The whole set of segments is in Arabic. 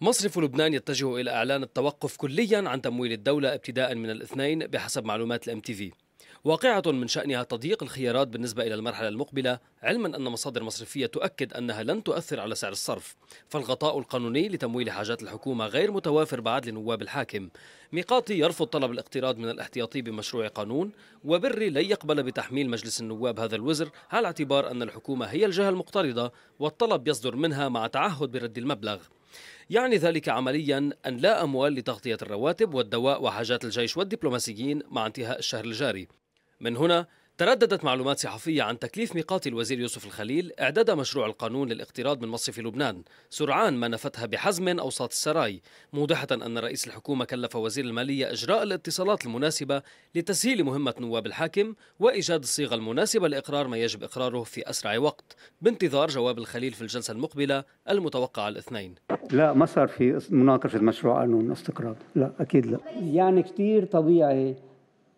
مصرف لبنان يتجه إلى إعلان التوقف كليا عن تمويل الدولة ابتداء من الاثنين بحسب معلومات الام تي في واقعة من شأنها تضييق الخيارات بالنسبة إلى المرحلة المقبلة علما أن مصادر مصرفية تؤكد أنها لن تؤثر على سعر الصرف فالغطاء القانوني لتمويل حاجات الحكومة غير متوافر بعد لنواب الحاكم ميقاتي يرفض طلب الاقتراض من الاحتياطي بمشروع قانون وبري لن يقبل بتحميل مجلس النواب هذا الوزر على اعتبار أن الحكومة هي الجهة المقترضة والطلب يصدر منها مع تعهد برد المبلغ يعني ذلك عمليا أن لا أموال لتغطية الرواتب والدواء وحاجات الجيش والدبلوماسيين مع انتهاء الشهر الجاري من هنا ترددت معلومات صحفية عن تكليف ميقات الوزير يوسف الخليل إعداد مشروع القانون للاقتراض من مصرف لبنان سرعان ما نفتها بحزم أوساط السراي موضحة أن رئيس الحكومة كلف وزير المالية إجراء الاتصالات المناسبة لتسهيل مهمة نواب الحاكم وإيجاد الصيغة المناسبة لإقرار ما يجب إقراره في أسرع وقت بانتظار جواب الخليل في الجلسة المقبلة المتوقعة الاثنين لا ما صار في مناقشة مشروع قانون استقرار لا أكيد لا يعني كثير طبيعي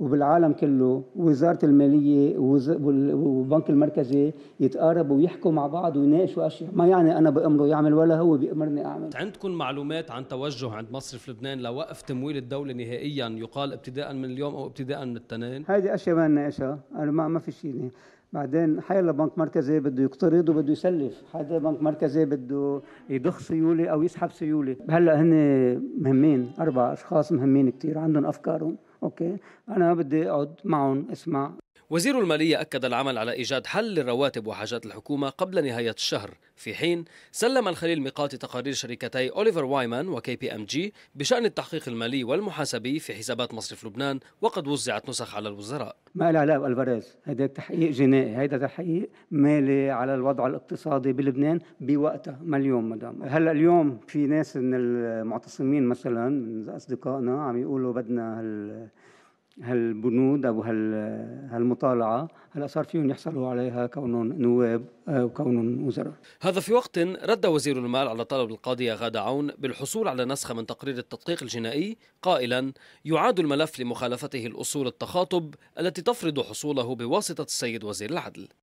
وبالعالم كله وزاره الماليه والبنك المركزي يتقاربوا ويحكوا مع بعض ويناقشوا اشياء، ما يعني انا بامره يعمل ولا هو بيامرني اعمل. عندكم معلومات عن توجه عند مصرف لبنان لوقف تمويل الدوله نهائيا يقال ابتداء من اليوم او ابتداء من التنين؟ هذه اشياء ما ناقشها انا ما ما في شيء بعدين حيلا بنك مركزي بده يقترض وبده يسلف هذا بنك مركزي بده يضخ سيوله او يسحب سيوله هلا هن مهمين اربع اشخاص مهمين كثير عندهم افكارهم اوكي انا بدي اقعد معهم اسمع وزير المالية أكد العمل على إيجاد حل للرواتب وحاجات الحكومة قبل نهاية الشهر في حين سلم الخليل ميقاتي تقارير شركتي أوليفر وايمان وكي بي أم جي بشأن التحقيق المالي والمحاسبي في حسابات مصرف لبنان وقد وزعت نسخ على الوزراء ما لا علاقة الفرز هذا تحقيق جنائي هذا تحقيق مالي على الوضع الاقتصادي بلبنان بوقتها ما اليوم مدام هلا اليوم في ناس من المعتصمين مثلا من أصدقائنا عم يقولوا بدنا هالبنود او هالمطالعه هلا صار فيهم يحصلوا عليها كونهم نواب وكونهم آه، وزراء هذا في وقت رد وزير المال على طلب القاضيه غاده عون بالحصول على نسخه من تقرير التدقيق الجنائي قائلا يعاد الملف لمخالفته الاصول التخاطب التي تفرض حصوله بواسطه السيد وزير العدل